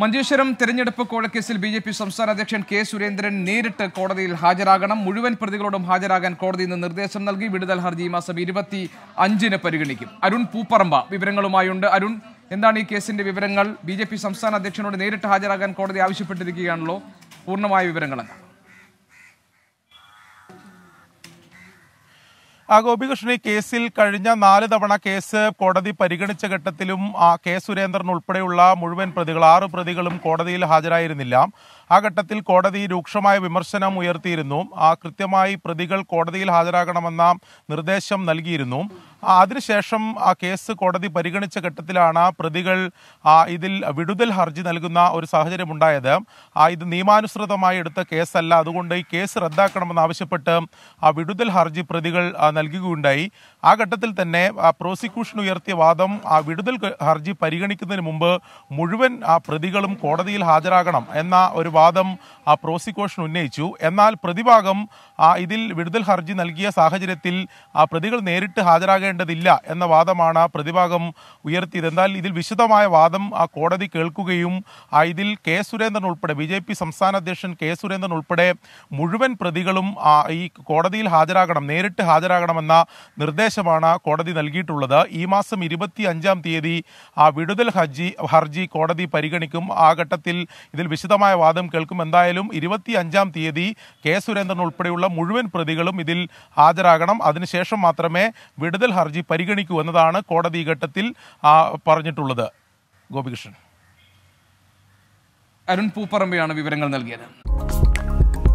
മഞ്ചേശ്വരം തെരഞ്ഞെടുപ്പ് കോഴക്കേസിൽ B J P സംസ്ഥാന അധ്യക്ഷൻ കെ സുരേന്ദ്രൻ നേരിട്ട് കോടതിയിൽ ഹാജരാകണം മുഴുവൻ പ്രതികളോടും ഹാജരാകാൻ കോടതി നിന്ന് നിർദ്ദേശം നൽകി വിടുതൽ ഹർജി മാസം ഇരുപത്തി അഞ്ചിന് പരിഗണിക്കും അരുൺ പൂപ്പറമ്പ വിവരങ്ങളുമായുണ്ട് അരുൺ എന്താണ് ഈ കേസിന്റെ വിവരങ്ങൾ ബി സംസ്ഥാന അധ്യക്ഷനോട് നേരിട്ട് ഹാജരാകാൻ കോടതി ആവശ്യപ്പെട്ടിരിക്കുകയാണല്ലോ പൂർണ്ണമായ വിവരങ്ങളെന്താണ് ഗോപികൃഷ്ണൻ ഈ കേസിൽ കഴിഞ്ഞ നാല് തവണ കേസ് കോടതി പരിഗണിച്ച ഘട്ടത്തിലും കെ സുരേന്ദ്രൻ ഉൾപ്പെടെയുള്ള മുഴുവൻ പ്രതികൾ ആറ് പ്രതികളും കോടതിയിൽ ഹാജരായിരുന്നില്ല ആ ഘട്ടത്തിൽ കോടതി രൂക്ഷമായ വിമർശനം ഉയർത്തിയിരുന്നു ആ കൃത്യമായി പ്രതികൾ കോടതിയിൽ ഹാജരാകണമെന്ന നിർദ്ദേശം നൽകിയിരുന്നു അതിനുശേഷം ആ കേസ് കോടതി പരിഗണിച്ച ഘട്ടത്തിലാണ് പ്രതികൾ ഇതിൽ വിടുതൽ ഹർജി നൽകുന്ന ഒരു സാഹചര്യം ഉണ്ടായത് ഇത് നിയമാനുസൃതമായി എടുത്ത കേസല്ല അതുകൊണ്ട് ഈ കേസ് റദ്ദാക്കണമെന്ന് ആവശ്യപ്പെട്ട് ആ വിടുതൽ ഹർജി പ്രതികൾ നൽകുകയുണ്ടായി ആ ഘട്ടത്തിൽ തന്നെ പ്രോസിക്യൂഷൻ ഉയർത്തിയ വാദം ആ വിടുതൽ ഹർജി പരിഗണിക്കുന്നതിന് മുമ്പ് മുഴുവൻ ആ പ്രതികളും കോടതിയിൽ ഹാജരാകണം എന്ന ഒരു വാദം ആ പ്രോസിക്യൂഷൻ ഉന്നയിച്ചു എന്നാൽ പ്രതിഭാഗം ഇതിൽ വിടുതൽ ഹർജി നൽകിയ സാഹചര്യത്തിൽ ആ പ്രതികൾ നേരിട്ട് ഹാജരാകേണ്ടതില്ല എന്ന വാദമാണ് പ്രതിഭാഗം ഉയർത്തിയത് എന്നാൽ ഇതിൽ വിശദമായ വാദം ആ കോടതി കേൾക്കുകയും ഇതിൽ കെ സുരേന്ദ്രൻ ഉൾപ്പെടെ ബി ജെ പി സംസ്ഥാന അധ്യക്ഷൻ കെ സുരേന്ദ്രൻ ഉൾപ്പെടെ മുഴുവൻ പ്രതികളും ഈ കോടതിയിൽ ഹാജരാകണം നേരിട്ട് ഹാജരാകണമെന്ന നിർദ്ദേശമാണ് കോടതി നൽകിയിട്ടുള്ളത് ഈ മാസം ഇരുപത്തി അഞ്ചാം തീയതി ആ വിടുതൽ ഹർജി ഹർജി കോടതി പരിഗണിക്കും ആ ഘട്ടത്തിൽ ഇതിൽ വിശദമായ വാദം വിശദീകരണം കേൾക്കും എന്തായാലും ഇരുപത്തി അഞ്ചാം തീയതി കെ സുരേന്ദ്രൻ ഉൾപ്പെടെയുള്ള മുഴുവൻ പ്രതികളും ഇതിൽ ഹാജരാകണം അതിനുശേഷം മാത്രമേ വിടുതൽ ഹർജി പരിഗണിക്കൂ എന്നതാണ് കോടതി ഘട്ടത്തിൽ പറഞ്ഞിട്ടുള്ളത് ഗോപികൃഷ്ണൻ അരുൺ പൂപ്പറമ്പയാണ് വിവരങ്ങൾ നൽകിയത്